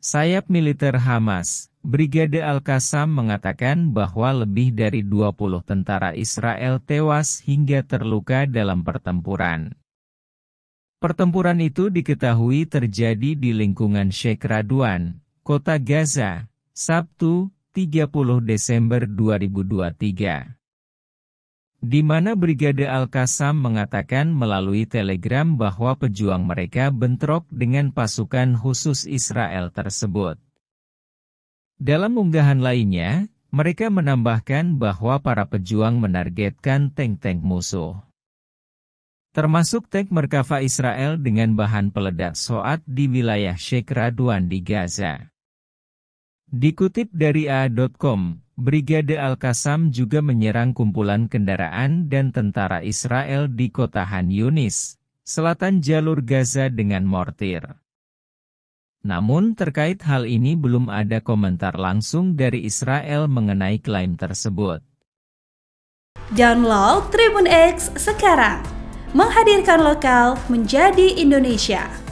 Sayap militer Hamas, Brigade Al-Qassam mengatakan bahwa lebih dari 20 tentara Israel tewas hingga terluka dalam pertempuran. Pertempuran itu diketahui terjadi di lingkungan Sheikh Radwan, kota Gaza, Sabtu, 30 Desember 2023 di mana Brigade Al-Qassam mengatakan melalui telegram bahwa pejuang mereka bentrok dengan pasukan khusus Israel tersebut. Dalam unggahan lainnya, mereka menambahkan bahwa para pejuang menargetkan tank-tank musuh. Termasuk tank Merkava Israel dengan bahan peledak soat di wilayah Sheikh Radwan di Gaza. Dikutip dari A.com, Brigade Al-Qassam juga menyerang kumpulan kendaraan dan tentara Israel di kota Han Yunis, selatan jalur Gaza dengan mortir. Namun terkait hal ini belum ada komentar langsung dari Israel mengenai klaim tersebut. Download Tribun X sekarang, menghadirkan lokal menjadi Indonesia.